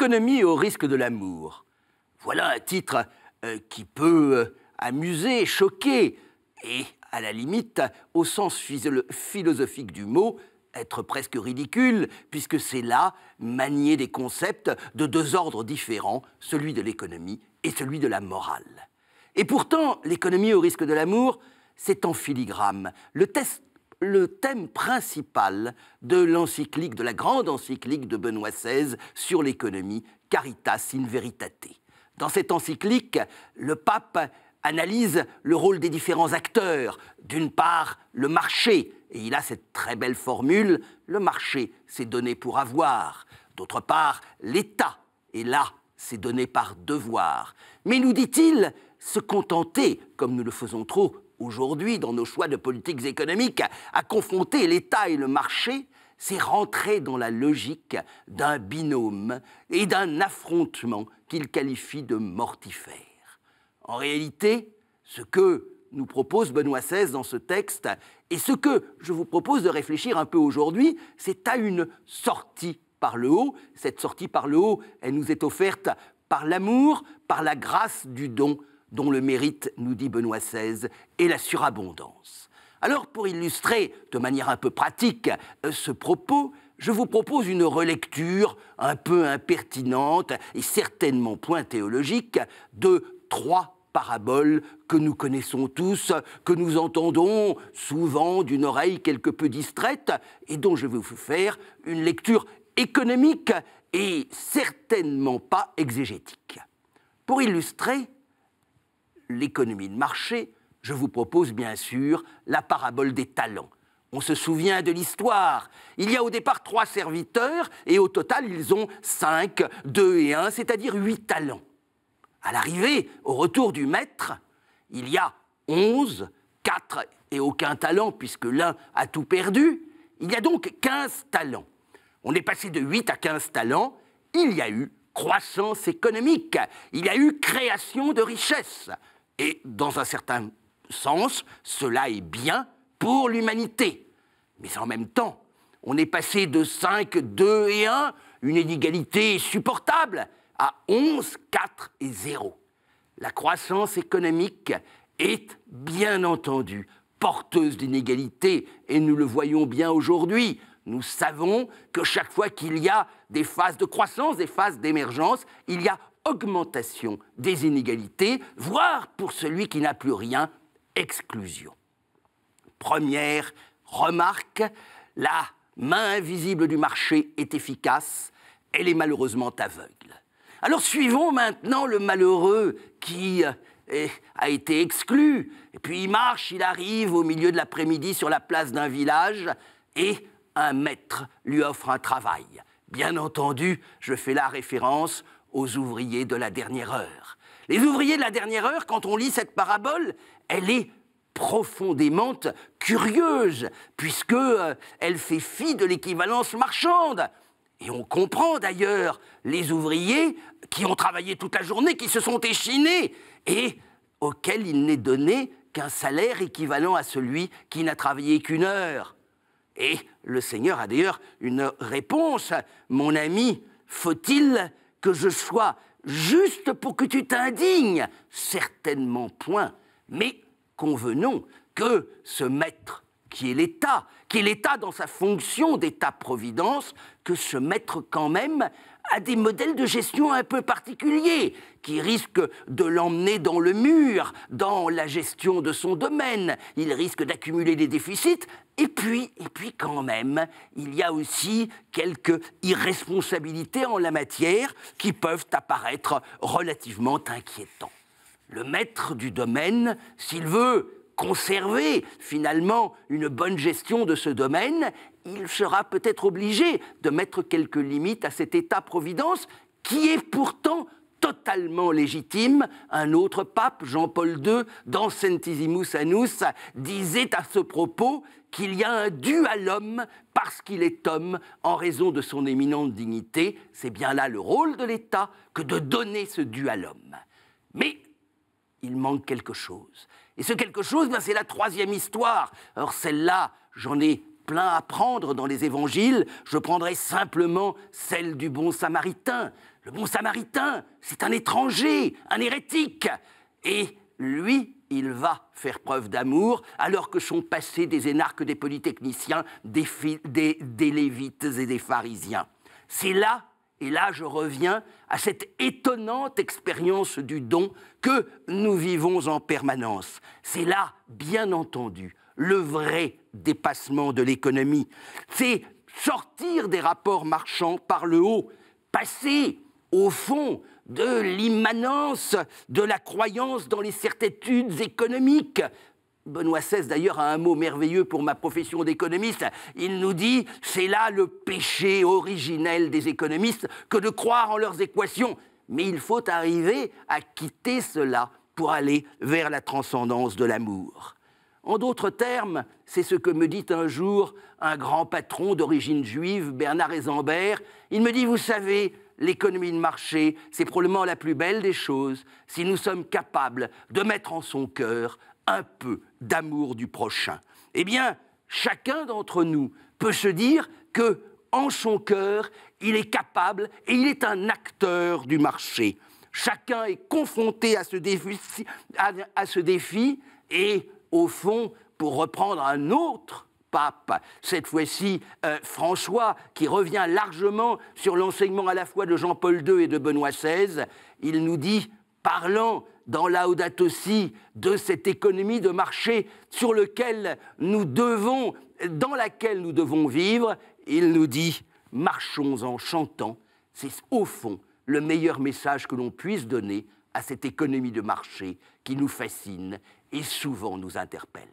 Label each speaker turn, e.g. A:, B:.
A: L'économie au risque de l'amour. Voilà un titre euh, qui peut euh, amuser, choquer, et, à la limite, au sens philosophique du mot, être presque ridicule, puisque c'est là manier des concepts de deux ordres différents, celui de l'économie et celui de la morale. Et pourtant, l'économie au risque de l'amour, c'est en filigrane le test le thème principal de l'encyclique, de la grande encyclique de Benoît XVI sur l'économie, Caritas in Veritate. Dans cette encyclique, le pape analyse le rôle des différents acteurs. D'une part, le marché, et il a cette très belle formule, le marché, s'est donné pour avoir. D'autre part, l'État, et là, c'est donné par devoir. Mais nous dit-il, se contenter, comme nous le faisons trop, aujourd'hui dans nos choix de politiques économiques à confronter l'État et le marché, c'est rentrer dans la logique d'un binôme et d'un affrontement qu'il qualifie de mortifère. En réalité, ce que nous propose Benoît XVI dans ce texte, et ce que je vous propose de réfléchir un peu aujourd'hui, c'est à une sortie par le haut. Cette sortie par le haut, elle nous est offerte par l'amour, par la grâce du don dont le mérite, nous dit Benoît XVI, est la surabondance. Alors, pour illustrer de manière un peu pratique euh, ce propos, je vous propose une relecture un peu impertinente et certainement point théologique de trois paraboles que nous connaissons tous, que nous entendons souvent d'une oreille quelque peu distraite et dont je vais vous faire une lecture économique et certainement pas exégétique. Pour illustrer, l'économie de marché, je vous propose bien sûr la parabole des talents. On se souvient de l'histoire. Il y a au départ trois serviteurs et au total ils ont cinq, deux et un, c'est-à-dire huit talents. À l'arrivée, au retour du maître, il y a onze, quatre et aucun talent puisque l'un a tout perdu. Il y a donc quinze talents. On est passé de huit à quinze talents. Il y a eu croissance économique, il y a eu création de richesses, et dans un certain sens, cela est bien pour l'humanité. Mais en même temps, on est passé de 5, 2 et 1, une inégalité supportable, à 11, 4 et 0. La croissance économique est, bien entendu, porteuse d'inégalités, et nous le voyons bien aujourd'hui. Nous savons que chaque fois qu'il y a des phases de croissance, des phases d'émergence, il y a augmentation des inégalités, voire pour celui qui n'a plus rien, exclusion. Première remarque, la main invisible du marché est efficace, elle est malheureusement aveugle. Alors suivons maintenant le malheureux qui euh, a été exclu, et puis il marche, il arrive au milieu de l'après-midi sur la place d'un village, et un maître lui offre un travail. Bien entendu, je fais la référence aux ouvriers de la dernière heure. Les ouvriers de la dernière heure, quand on lit cette parabole, elle est profondément curieuse, puisque euh, elle fait fi de l'équivalence marchande. Et on comprend d'ailleurs les ouvriers qui ont travaillé toute la journée, qui se sont échinés et auxquels il n'est donné qu'un salaire équivalent à celui qui n'a travaillé qu'une heure. Et le Seigneur a d'ailleurs une réponse. Mon ami, faut-il que je sois juste pour que tu t'indignes Certainement point. Mais convenons que ce maître, qui est l'État, qui est l'État dans sa fonction d'État-providence, que ce maître quand même à des modèles de gestion un peu particuliers, qui risquent de l'emmener dans le mur, dans la gestion de son domaine. Il risque d'accumuler des déficits. Et puis, et puis quand même, il y a aussi quelques irresponsabilités en la matière qui peuvent apparaître relativement inquiétantes. Le maître du domaine, s'il veut conserver finalement une bonne gestion de ce domaine, il sera peut-être obligé de mettre quelques limites à cet État-providence qui est pourtant totalement légitime. Un autre pape, Jean-Paul II, dans Centisimus Annus, disait à ce propos qu'il y a un dû à l'homme parce qu'il est homme en raison de son éminente dignité. C'est bien là le rôle de l'État que de donner ce dû à l'homme. Mais il manque quelque chose. Et ce quelque chose, ben, c'est la troisième histoire. Or, celle-là, j'en ai plein à prendre dans les évangiles, je prendrai simplement celle du bon samaritain. Le bon samaritain, c'est un étranger, un hérétique. Et lui, il va faire preuve d'amour, alors que sont passés des énarques, des polytechniciens, des, des lévites et des pharisiens. C'est là, et là je reviens à cette étonnante expérience du don que nous vivons en permanence. C'est là, bien entendu, le vrai dépassement de l'économie. C'est sortir des rapports marchands par le haut, passer au fond de l'immanence de la croyance dans les certitudes économiques. Benoît XVI, d'ailleurs, a un mot merveilleux pour ma profession d'économiste. Il nous dit c'est là le péché originel des économistes que de croire en leurs équations. Mais il faut arriver à quitter cela pour aller vers la transcendance de l'amour. En d'autres termes, c'est ce que me dit un jour un grand patron d'origine juive, Bernard Ezembert. Il me dit, vous savez, l'économie de marché, c'est probablement la plus belle des choses si nous sommes capables de mettre en son cœur un peu d'amour du prochain. Eh bien, chacun d'entre nous peut se dire que, en son cœur, il est capable et il est un acteur du marché. Chacun est confronté à ce défi et au fond, pour reprendre un autre pape, cette fois-ci euh, François, qui revient largement sur l'enseignement à la fois de Jean-Paul II et de Benoît XVI, il nous dit, parlant dans Laudato aussi de cette économie de marché sur lequel nous devons, dans laquelle nous devons vivre, il nous dit marchons en chantant. C'est au fond le meilleur message que l'on puisse donner à cette économie de marché qui nous fascine et souvent nous interpelle.